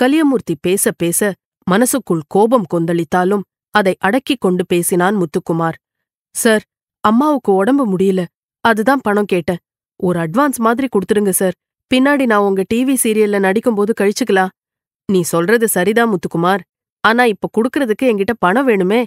கலியமூர்த்தி பேச பேச மனசுக்குள் கோபம் கொந்தளித்தாலும் அதை அடக்கிக் கொண்டு பேசினான் முத்துக்குமார் சார் அம்மாவுக்கு உடம்பு முடியல அதுதான் பணம் கேட்டேன் ஒரு அட்வான்ஸ் மாதிரி கொடுத்துருங்க சார் பின்னாடி நான் உங்க டிவி சீரியல்ல நடிக்கும்போது கழிச்சுக்கலாம் நீ சொல்றது சரிதான் முத்துக்குமார் ஆனா இப்ப குடுக்கறதுக்கு என்கிட்ட பணம் வேணுமே